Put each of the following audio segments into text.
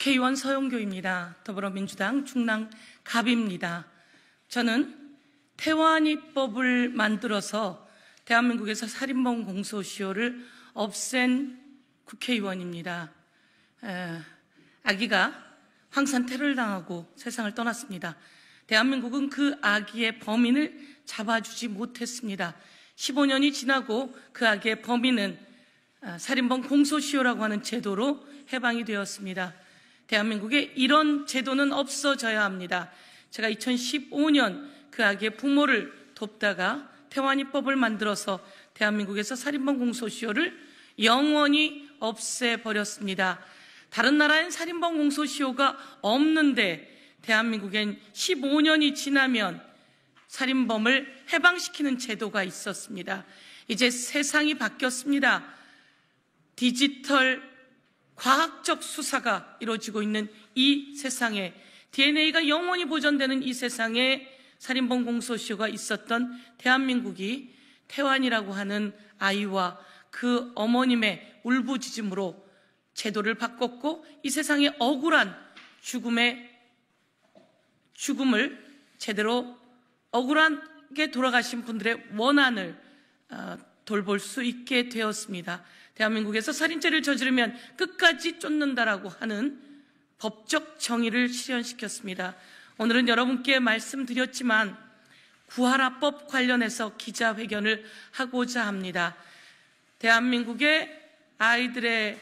국회의원 서영교입니다. 더불어민주당 중랑 갑입니다. 저는 태완이법을 만들어서 대한민국에서 살인범 공소시효를 없앤 국회의원입니다. 에, 아기가 황산 테러를 당하고 세상을 떠났습니다. 대한민국은 그 아기의 범인을 잡아주지 못했습니다. 15년이 지나고 그 아기의 범인은 아, 살인범 공소시효라고 하는 제도로 해방이 되었습니다. 대한민국에 이런 제도는 없어져야 합니다. 제가 2015년 그 아기의 부모를 돕다가 태완이법을 만들어서 대한민국에서 살인범 공소시효를 영원히 없애버렸습니다. 다른 나라엔 살인범 공소시효가 없는데 대한민국엔 15년이 지나면 살인범을 해방시키는 제도가 있었습니다. 이제 세상이 바뀌었습니다. 디지털 과학적 수사가 이루어지고 있는 이 세상에 DNA가 영원히 보존되는 이 세상에 살인범 공소시효가 있었던 대한민국이 태환이라고 하는 아이와 그 어머님의 울부짖음으로 제도를 바꿨고 이 세상의 억울한 죽음의 죽음을 제대로 억울하게 돌아가신 분들의 원한을 어, 돌볼 수 있게 되었습니다. 대한민국에서 살인죄를 저지르면 끝까지 쫓는다라고 하는 법적 정의를 실현시켰습니다. 오늘은 여러분께 말씀드렸지만 구하라법 관련해서 기자회견을 하고자 합니다. 대한민국의 아이들의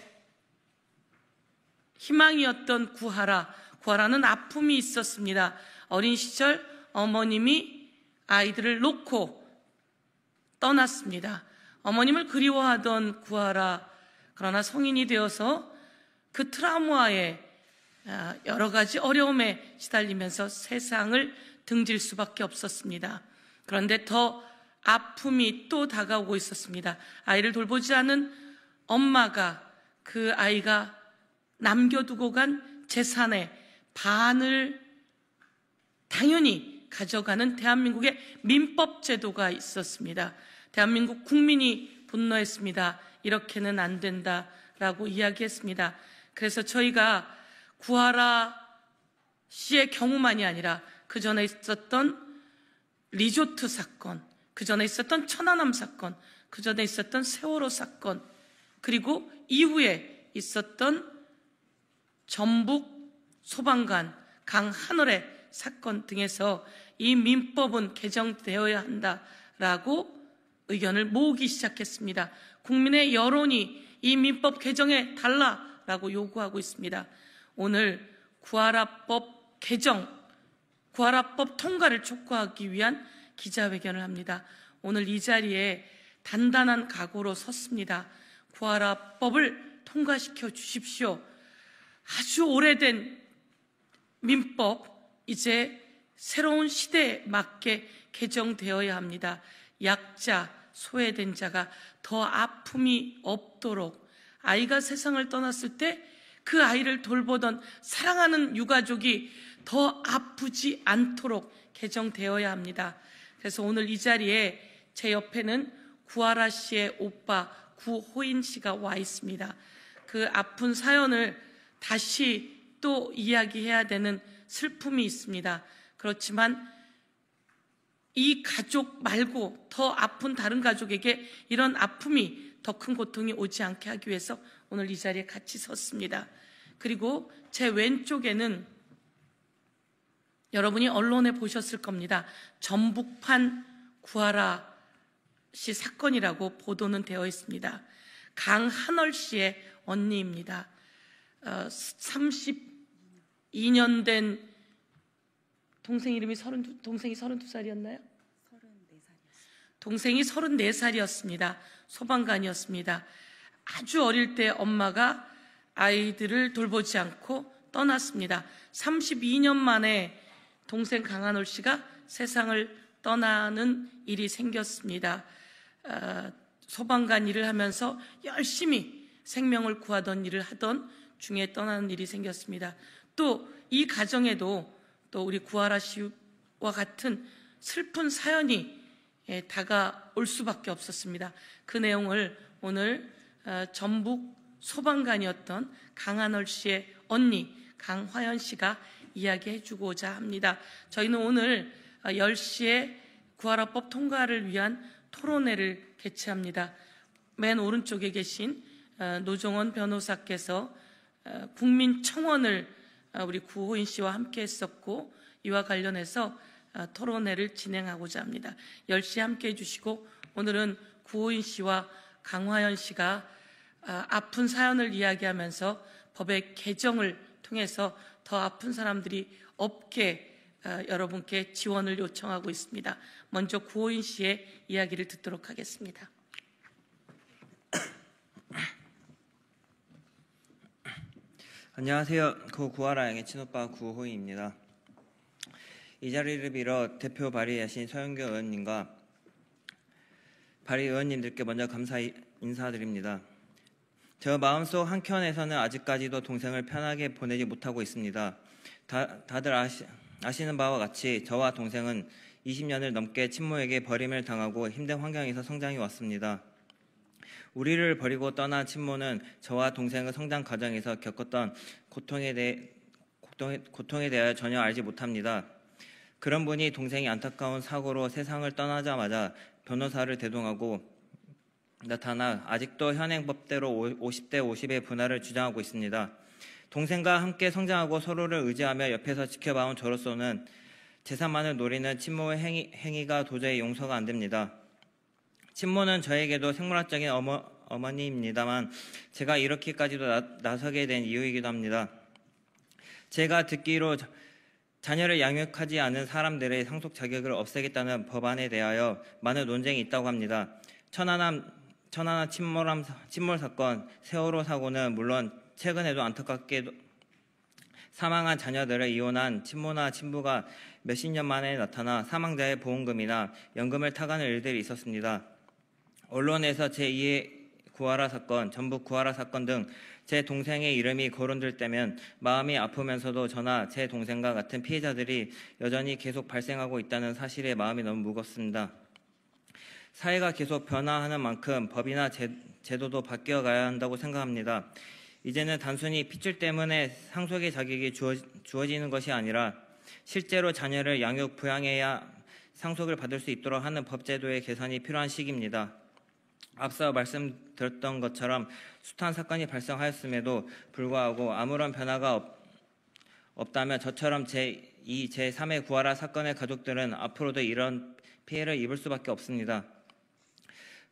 희망이었던 구하라, 구하라는 아픔이 있었습니다. 어린 시절 어머님이 아이들을 놓고 떠났습니다. 어머님을 그리워하던 구하라. 그러나 성인이 되어서 그 트라우마에 아, 여러 가지 어려움에 시달리면서 세상을 등질 수밖에 없었습니다. 그런데 더 아픔이 또 다가오고 있었습니다. 아이를 돌보지 않은 엄마가 그 아이가 남겨두고 간 재산의 반을 당연히 가져가는 대한민국의 민법 제도가 있었습니다. 대한민국 국민이 분노했습니다. 이렇게는 안 된다라고 이야기했습니다. 그래서 저희가 구하라 씨의 경우만이 아니라 그 전에 있었던 리조트 사건, 그 전에 있었던 천안함 사건, 그 전에 있었던 세월호 사건, 그리고 이후에 있었던 전북 소방관 강하늘의 사건 등에서 이 민법은 개정되어야 한다라고 의견을 모으기 시작했습니다. 국민의 여론이 이 민법 개정에 달라라고 요구하고 있습니다. 오늘 구하라법 개정, 구하라법 통과를 촉구하기 위한 기자회견을 합니다. 오늘 이 자리에 단단한 각오로 섰습니다. 구하라법을 통과시켜 주십시오. 아주 오래된 민법, 이제 새로운 시대에 맞게 개정되어야 합니다. 약자, 소외된 자가 더 아픔이 없도록 아이가 세상을 떠났을 때 그 아이를 돌보던 사랑하는 유가족이 더 아프지 않도록 개정되어야 합니다. 그래서 오늘 이 자리에 제 옆에는 구하라 씨의 오빠 구호인 씨가 와 있습니다. 그 아픈 사연을 다시 또 이야기해야 되는 슬픔이 있습니다. 그렇지만 이 가족 말고 더 아픈 다른 가족에게 이런 아픔이 더 큰 고통이 오지 않게 하기 위해서 오늘 이 자리에 같이 섰습니다. 그리고 제 왼쪽에는 여러분이 언론에 보셨을 겁니다. 전북판 구하라 씨 사건이라고 보도는 되어 있습니다. 강한월 씨의 언니입니다. 32년 어, 된 동생 이름이 30, 동생이 32살이었나요? 동생이 34살이었습니다. 소방관이었습니다. 아주 어릴 때 엄마가 아이들을 돌보지 않고 떠났습니다. 32년 만에 동생 강한올 씨가 세상을 떠나는 일이 생겼습니다. 어, 소방관 일을 하면서 열심히 생명을 구하던 일을 하던 중에 떠나는 일이 생겼습니다. 또 이 가정에도 또 우리 구하라 씨와 같은 슬픈 사연이 예, 다가올 수밖에 없었습니다. 그 내용을 오늘 어, 전북 소방관이었던 강한월 씨의 언니 강화연 씨가 이야기해 주고자 합니다. 저희는 오늘 10시에 어, 구하라법 통과를 위한 토론회를 개최합니다. 맨 오른쪽에 계신 어, 노종원 변호사께서 국민청원을 우리 구호인 씨와 함께 했었고 이와 관련해서 아, 토론회를 진행하고자 합니다. 10시 함께 해주시고 오늘은 구호인 씨와 강화연 씨가 아, 아픈 사연을 이야기하면서 법의 개정을 통해서 더 아픈 사람들이 없게 아, 여러분께 지원을 요청하고 있습니다. 먼저 구호인 씨의 이야기를 듣도록 하겠습니다. 안녕하세요. 고 구하라 양의 친오빠 구호인입니다. 이 자리를 빌어 대표 발의하신 서영교 의원님과 발의 의원님들께 먼저 감사 인사드립니다. 저 마음속 한켠에서는 아직까지도 동생을 편하게 보내지 못하고 있습니다. 다, 다들 아시, 아시는 바와 같이 저와 동생은 20년을 넘게 친모에게 버림을 당하고 힘든 환경에서 성장해 왔습니다. 우리를 버리고 떠난 친모는 저와 동생의 성장 과정에서 겪었던 고통에 대해 고통에, 고통에 대하 전혀 알지 못합니다. 그런 분이 동생이 안타까운 사고로 세상을 떠나자마자 변호사를 대동하고 나타나 아직도 현행법대로 50대 50의 분할을 주장하고 있습니다. 동생과 함께 성장하고 서로를 의지하며 옆에서 지켜봐온 저로서는 재산만을 노리는 친모의 행위, 행위가 도저히 용서가 안 됩니다. 친모는 저에게도 생물학적인 어머, 어머니입니다만 제가 이렇게까지도 나, 서게된 이유이기도 합니다. 제가 듣기로 자녀를 양육하지 않은 사람들의 상속 자격을 없애겠다는 법안에 대하여 많은 논쟁이 있다고 합니다. 천안함, 천안함 침몰함, 침몰 사건, 세월호 사고는 물론 최근에도 안타깝게도 사망한 자녀들을 이혼한 친모나 친부가 몇 십 년 만에 나타나 사망자의 보험금이나 연금을 타가는 일들이 있었습니다. 언론에서 제2의 구하라 사건, 전북 구하라 사건 등제 동생의 이름이 거론될 때면 마음이 아프면서도 저나 제 동생과 같은 피해자들이 여전히 계속 발생하고 있다는 사실에 마음이 너무 무겁습니다. 사회가 계속 변화하는 만큼 법이나 제, 제도도 바뀌어 가야 한다고 생각합니다. 이제는 단순히 핏줄 때문에 상속의 자격이 주어, 지는 것이 아니라 실제로 자녀를 양육 부양해야 상속을 받을 수 있도록 하는 법제도의 개선이 필요한 시기입니다. 앞서 말씀드렸던 것처럼 숱한 사건이 발생하였음에도 불구하고 아무런 변화가 없, 없다면 저처럼 제2, 제3의 구하라 사건의 가족들은 앞으로도 이런 피해를 입을 수밖에 없습니다.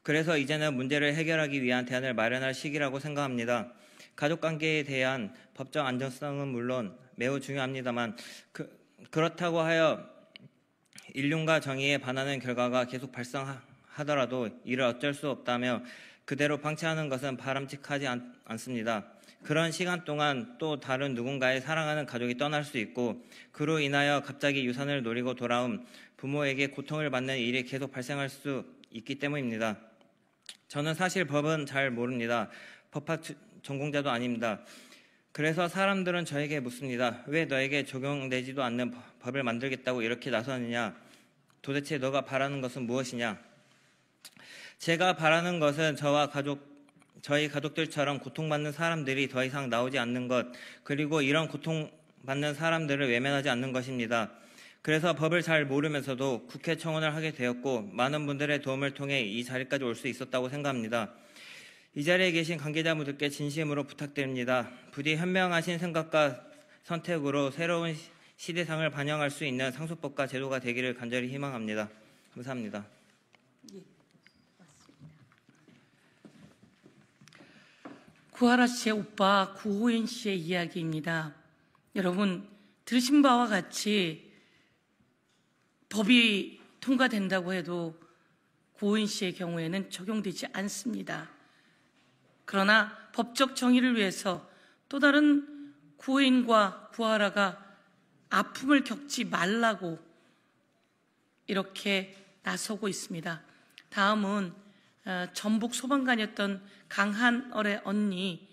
그래서 이제는 문제를 해결하기 위한 대안을 마련할 시기라고 생각합니다. 가족관계에 대한 법적 안정성은 물론 매우 중요합니다만 그, 그렇다고 하여 인륜과 정의에 반하는 결과가 계속 발생하, 하더라도 이를 어쩔 수 없다며 그대로 방치하는 것은 바람직하지 않, 습니다 그런 시간 동안 또 다른 누군가의 사랑하는 가족이 떠날 수 있고 그로 인하여 갑자기 유산을 노리고 돌아온 부모에게 고통을 받는 일이 계속 발생할 수 있기 때문입니다. 저는 사실 법은 잘 모릅니다. 법학 전공자도 아닙니다. 그래서 사람들은 저에게 묻습니다. 왜 너에게 적용되지도 않는 법을 만들겠다고 이렇게 나서느냐? 도대체 너가 바라는 것은 무엇이냐? 제가 바라는 것은 저와 가족 저희 가족들처럼 고통받는 사람들이 더 이상 나오지 않는 것, 그리고 이런 고통받는 사람들을 외면하지 않는 것입니다. 그래서 법을 잘 모르면서도 국회 청원을 하게 되었고, 많은 분들의 도움을 통해 이 자리까지 올 수 있었다고 생각합니다. 이 자리에 계신 관계자분들께 진심으로 부탁드립니다. 부디 현명하신 생각과 선택으로 새로운 시대상을 반영할 수 있는 상속법과 제도가 되기를 간절히 희망합니다. 감사합니다. 구하라 씨의 오빠 구호연 씨의 이야기입니다. 여러분 들으신 바와 같이 법이 통과된다고 해도 구호연 씨의 경우에는 적용되지 않습니다. 그러나 법적 정의를 위해서 또 다른 구호인과 구하라가 아픔을 겪지 말라고 이렇게 나서고 있습니다. 다음은 어, 전북 소방관이었던 강한얼의 언니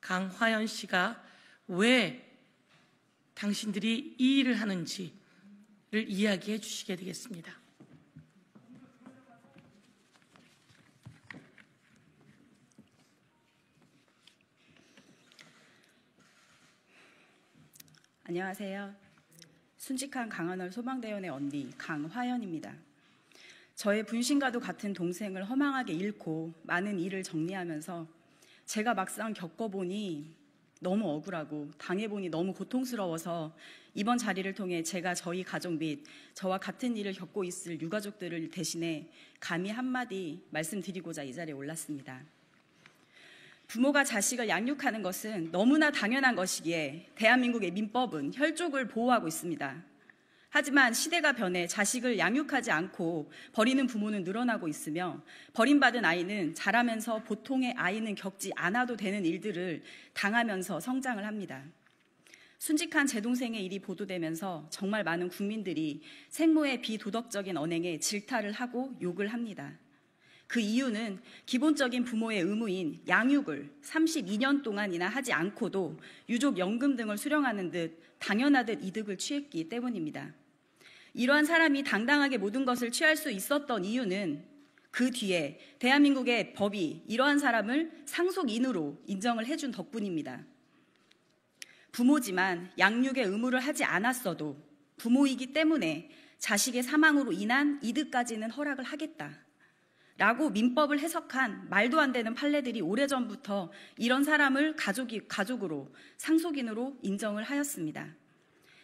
강화연 씨가 왜 당신들이 이 일을 하는지를 이야기해 주시게 되겠습니다. 안녕하세요. 순직한 강한월 소방대원의 언니 강화연입니다. 저의 분신과도 같은 동생을 허망하게 잃고 많은 일을 정리하면서 제가 막상 겪어보니 너무 억울하고 당해보니 너무 고통스러워서 이번 자리를 통해 제가 저희 가족 및 저와 같은 일을 겪고 있을 유가족들을 대신해 감히 한마디 말씀드리고자 이 자리에 올랐습니다. 부모가 자식을 양육하는 것은 너무나 당연한 것이기에 대한민국의 민법은 혈족을 보호하고 있습니다. 하지만 시대가 변해 자식을 양육하지 않고 버리는 부모는 늘어나고 있으며 버림받은 아이는 자라면서 보통의 아이는 겪지 않아도 되는 일들을 당하면서 성장을 합니다. 순직한 제 동생의 일이 보도되면서 정말 많은 국민들이 생모의 비도덕적인 언행에 질타를 하고 욕을 합니다. 그 이유는 기본적인 부모의 의무인 양육을 32년 동안이나 하지 않고도 유족 연금 등을 수령하는 듯 당연하듯 이득을 취했기 때문입니다. 이러한 사람이 당당하게 모든 것을 취할 수 있었던 이유는 그 뒤에 대한민국의 법이 이러한 사람을 상속인으로 인정을 해준 덕분입니다. 부모지만 양육의 의무를 하지 않았어도 부모이기 때문에 자식의 사망으로 인한 이득까지는 허락을 하겠다. 라고 민법을 해석한 말도 안 되는 판례들이 오래전부터 이런 사람을 가족이, 가족으로 상속인으로 인정을 하였습니다.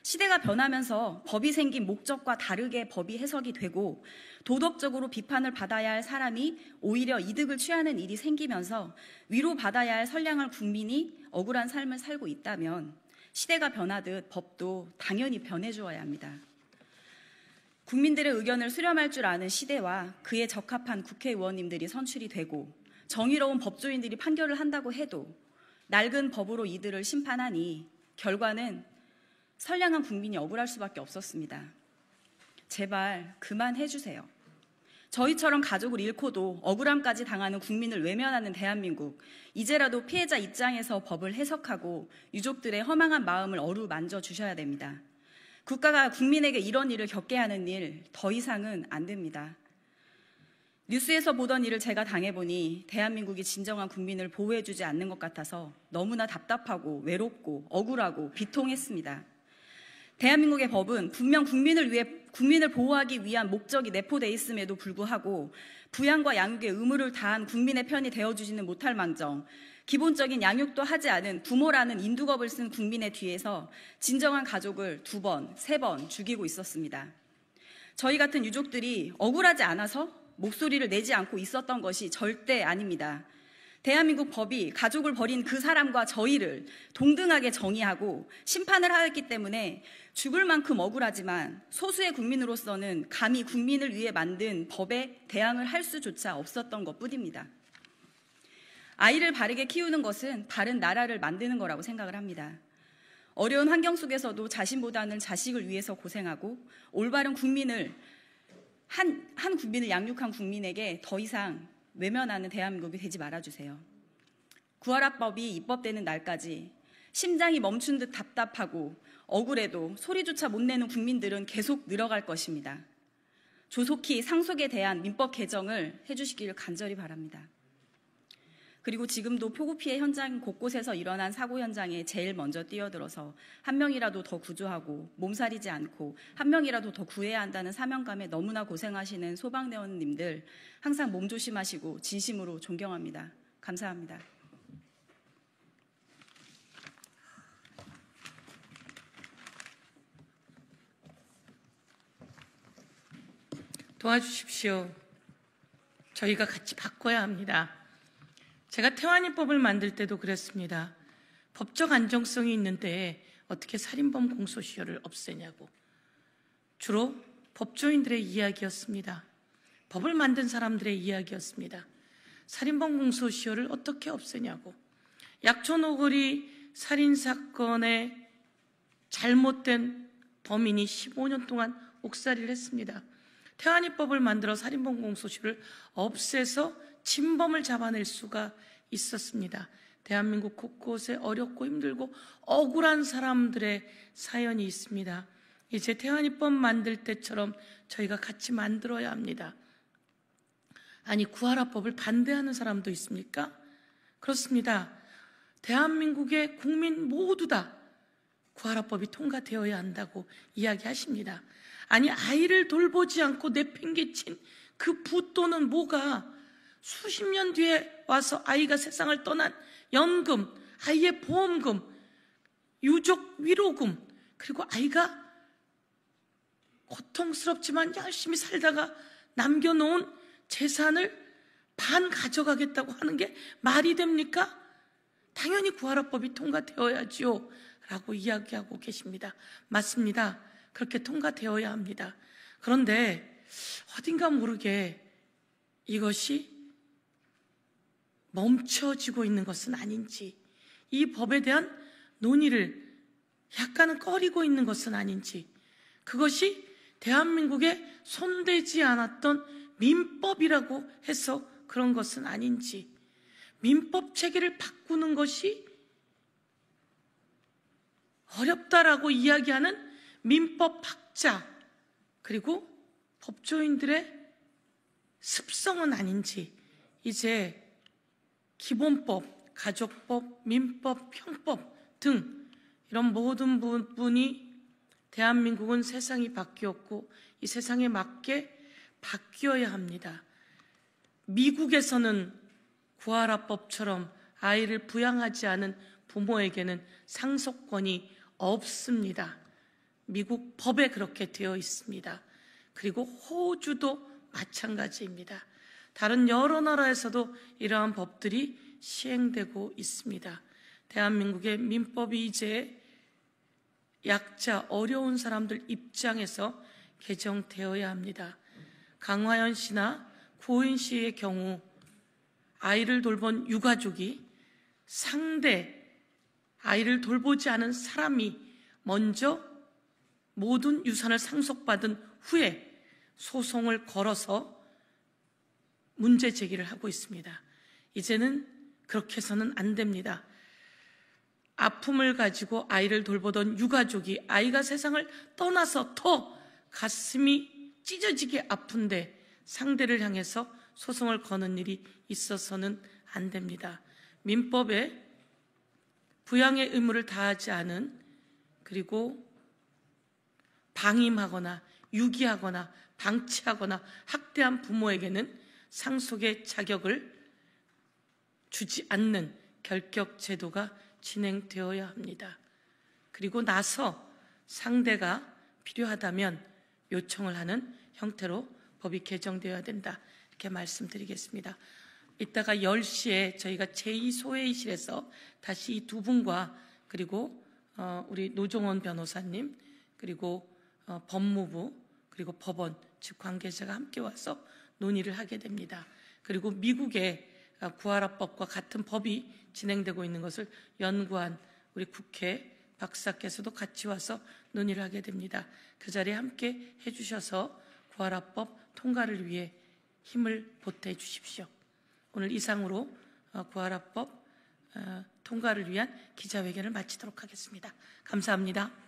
시대가 변하면서 법이 생긴 목적과 다르게 법이 해석이 되고 도덕적으로 비판을 받아야 할 사람이 오히려 이득을 취하는 일이 생기면서 위로받아야 할 선량한 국민이 억울한 삶을 살고 있다면 시대가 변하듯 법도 당연히 변해주어야 합니다. 국민들의 의견을 수렴할 줄 아는 시대와 그에 적합한 국회의원님들이 선출이 되고 정의로운 법조인들이 판결을 한다고 해도 낡은 법으로 이들을 심판하니 결과는 선량한 국민이 억울할 수밖에 없었습니다. 제발 그만해 주세요. 저희처럼 가족을 잃고도 억울함까지 당하는 국민을 외면하는 대한민국. 이제라도 피해자 입장에서 법을 해석하고 유족들의 허망한 마음을 어루만져 주셔야 됩니다. 국가가 국민에게 이런 일을 겪게 하는 일 더 이상은 안 됩니다. 뉴스에서 보던 일을 제가 당해보니 대한민국이 진정한 국민을 보호해주지 않는 것 같아서 너무나 답답하고 외롭고 억울하고 비통했습니다. 대한민국의 법은 분명 국민을 위해 국민을 보호하기 위한 목적이 내포돼 있음에도 불구하고 부양과 양육의 의무를 다한 국민의 편이 되어주지는 못할 망정 기본적인 양육도 하지 않은 부모라는 인두겁을 쓴 국민의 뒤에서 진정한 가족을 두 번, 세 번 죽이고 있었습니다. 저희 같은 유족들이 억울하지 않아서 목소리를 내지 않고 있었던 것이 절대 아닙니다. 대한민국 법이 가족을 버린 그 사람과 저희를 동등하게 정의하고 심판을 하였기 때문에 죽을 만큼 억울하지만 소수의 국민으로서는 감히 국민을 위해 만든 법에 대항을 할 수조차 없었던 것 뿐입니다. 아이를 바르게 키우는 것은 바른 나라를 만드는 거라고 생각을 합니다. 어려운 환경 속에서도 자신보다는 자식을 위해서 고생하고 올바른 국민을 한, 한 국민을 양육한 국민에게 더 이상 외면하는 대한민국이 되지 말아주세요. 구하라법이 입법되는 날까지 심장이 멈춘 듯 답답하고 억울해도 소리조차 못 내는 국민들은 계속 늘어갈 것입니다. 조속히 상속에 대한 민법 개정을 해주시기를 간절히 바랍니다. 그리고 지금도 폭우 피해 현장 곳곳에서 일어난 사고 현장에 제일 먼저 뛰어들어서 한 명이라도 더 구조하고 몸살이지 않고 한 명이라도 더 구해야 한다는 사명감에 너무나 고생하시는 소방대원님들 항상 몸 조심하시고 진심으로 존경합니다. 감사합니다. 도와주십시오. 저희가 같이 바꿔야 합니다. 제가 태완이법을 만들 때도 그랬습니다. 법적 안정성이 있는데 어떻게 살인범 공소시효를 없애냐고. 주로 법조인들의 이야기였습니다. 법을 만든 사람들의 이야기였습니다. 살인범 공소시효를 어떻게 없애냐고. 약촌오거리 살인사건의 잘못된 범인이 15년 동안 옥살이를 했습니다. 태안이법을 만들어 살인범 공소시효를 없애서 진범을 잡아낼 수가 있었습니다. 대한민국 곳곳에 어렵고 힘들고 억울한 사람들의 사연이 있습니다. 이제 태안이법 만들 때처럼 저희가 같이 만들어야 합니다. 아니 구하라법을 반대하는 사람도 있습니까? 그렇습니다. 대한민국의 국민 모두 다 구하라법이 통과되어야 한다고 이야기하십니다. 아니 아이를 돌보지 않고 내팽개친 그 부 또는 뭐가 수십 년 뒤에 와서 아이가 세상을 떠난 연금, 아이의 보험금, 유족 위로금, 그리고 아이가 고통스럽지만 열심히 살다가 남겨놓은 재산을 반 가져가겠다고 하는 게 말이 됩니까? 당연히 구하라법이 통과되어야지요. 라고 이야기하고 계십니다. 맞습니다. 그렇게 통과되어야 합니다. 그런데 어딘가 모르게 이것이 멈춰지고 있는 것은 아닌지, 이 법에 대한 논의를 약간은 꺼리고 있는 것은 아닌지, 그것이 대한민국에 손대지 않았던 민법이라고 해서 그런 것은 아닌지, 민법 체계를 바꾸는 것이 어렵다라고 이야기하는 민법 학자, 그리고 법조인들의 습성은 아닌지, 이제 기본법, 가족법, 민법, 형법 등 이런 모든 부분이 대한민국은 세상이 바뀌었고 이 세상에 맞게 바뀌어야 합니다. 미국에서는 구하라법처럼 아이를 부양하지 않은 부모에게는 상속권이 없습니다. 미국 법에 그렇게 되어 있습니다. 그리고 호주도 마찬가지입니다. 다른 여러 나라에서도 이러한 법들이 시행되고 있습니다. 대한민국의 민법이 이제 약자, 어려운 사람들 입장에서 개정되어야 합니다. 강화연 씨나 고은 씨의 경우 아이를 돌본 유가족이 상대 아이를 돌보지 않은 사람이 먼저 모든 유산을 상속받은 후에 소송을 걸어서 문제 제기를 하고 있습니다. 이제는 그렇게 해서는 안 됩니다. 아픔을 가지고 아이를 돌보던 유가족이 아이가 세상을 떠나서 더 가슴이 찢어지게 아픈데 상대를 향해서 소송을 거는 일이 있어서는 안 됩니다. 민법에 부양의 의무를 다하지 않은 그리고 방임하거나 유기하거나 방치하거나 학대한 부모에게는 상속의 자격을 주지 않는 결격 제도가 진행되어야 합니다. 그리고 나서 상대가 필요하다면 요청을 하는 형태로 법이 개정되어야 된다. 이렇게 말씀드리겠습니다. 이따가 10시에 저희가 제2소회의실에서 다시 이 두 분과 그리고 어, 우리 노종원 변호사님 그리고 어, 법무부 그리고 법원 즉 관계자가 함께 와서 논의를 하게 됩니다. 그리고 미국의 아, 구하라법과 같은 법이 진행되고 있는 것을 연구한 우리 국회 박사께서도 같이 와서 논의를 하게 됩니다. 그 자리에 함께 해주셔서 구하라법 통과를 위해 힘을 보태 주십시오. 오늘 이상으로 어, 구하라법 어, 통과를 위한 기자회견을 마치도록 하겠습니다. 감사합니다.